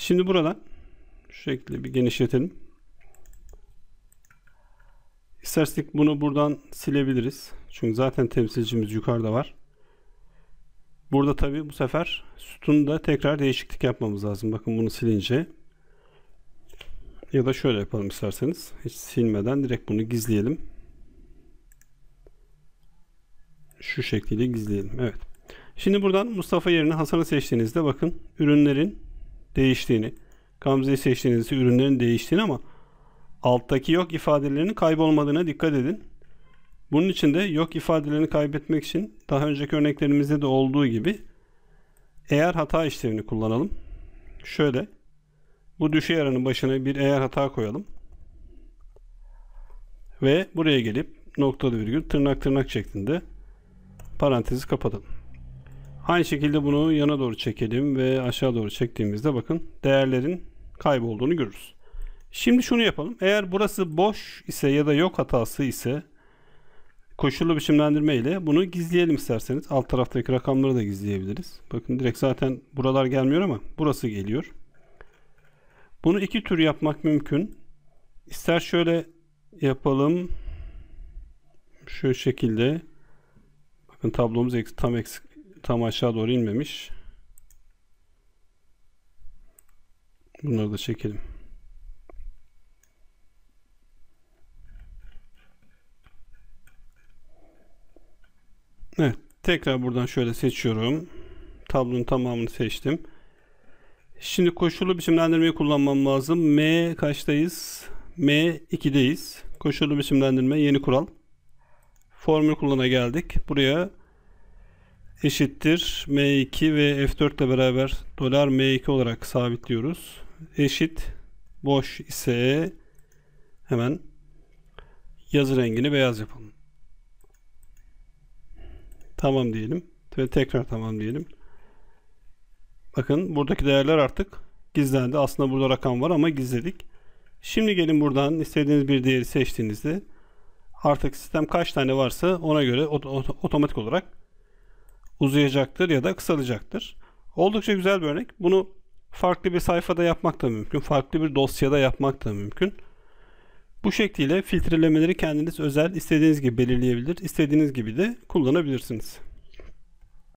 Şimdi buradan şu şekilde bir genişletelim. İstersek bunu buradan silebiliriz. Çünkü zaten temsilcimiz yukarıda var. Burada tabi bu sefer sütunda tekrar değişiklik yapmamız lazım. Bakın bunu silince ya da şöyle yapalım isterseniz. Hiç silmeden direkt bunu gizleyelim. Şu şekilde gizleyelim. Evet. Şimdi buradan Mustafa yerine Hasan'ı seçtiğinizde bakın ürünlerin değiştiğini, Gamze'yi seçtiğiniz ürünlerin değiştiğini ama alttaki yok ifadelerinin kaybolmadığına dikkat edin. Bunun için de yok ifadelerini kaybetmek için daha önceki örneklerimizde de olduğu gibi eğer hata işlevini kullanalım. Şöyle bu düşe yaranın başına bir eğer hata koyalım. Ve buraya gelip noktalı virgül tırnak tırnak şeklinde parantezi kapatalım. Aynı şekilde bunu yana doğru çekelim ve aşağı doğru çektiğimizde bakın değerlerin kaybolduğunu görürüz. Şimdi şunu yapalım. Eğer burası boş ise ya da yok hatası ise koşullu biçimlendirme ile bunu gizleyelim isterseniz. Alt taraftaki rakamları da gizleyebiliriz. Bakın direkt zaten buralar gelmiyor ama burası geliyor. Bunu iki tür yapmak mümkün. İster şöyle yapalım. Şu şekilde. Bakın tablomuz tam eksik tam aşağı doğru inmemiş. Bunları da çekelim. Evet. Tekrar buradan şöyle seçiyorum. Tablonun tamamını seçtim. Şimdi koşullu biçimlendirmeyi kullanmam lazım. M kaçtayız? M 2'deyiz. Koşullu biçimlendirme yeni kural. Formül kullana geldik. Buraya eşittir M2 ve F4 ile beraber dolar M2 olarak sabitliyoruz. Eşit boş ise hemen yazı rengini beyaz yapalım. Tamam diyelim ve tekrar tamam diyelim. Bakın buradaki değerler artık gizlendi. Aslında burada rakam var ama gizledik. Şimdi gelin buradan istediğiniz bir değeri seçtiğinizde artık sistem kaç tane varsa ona göre otomatik olarak uzayacaktır ya da kısalacaktır. Oldukça güzel bir örnek. Bunu farklı bir sayfada yapmak da mümkün. Farklı bir dosyada yapmak da mümkün. Bu şekliyle filtrelemeleri kendiniz özel istediğiniz gibi belirleyebilir, istediğiniz gibi de kullanabilirsiniz.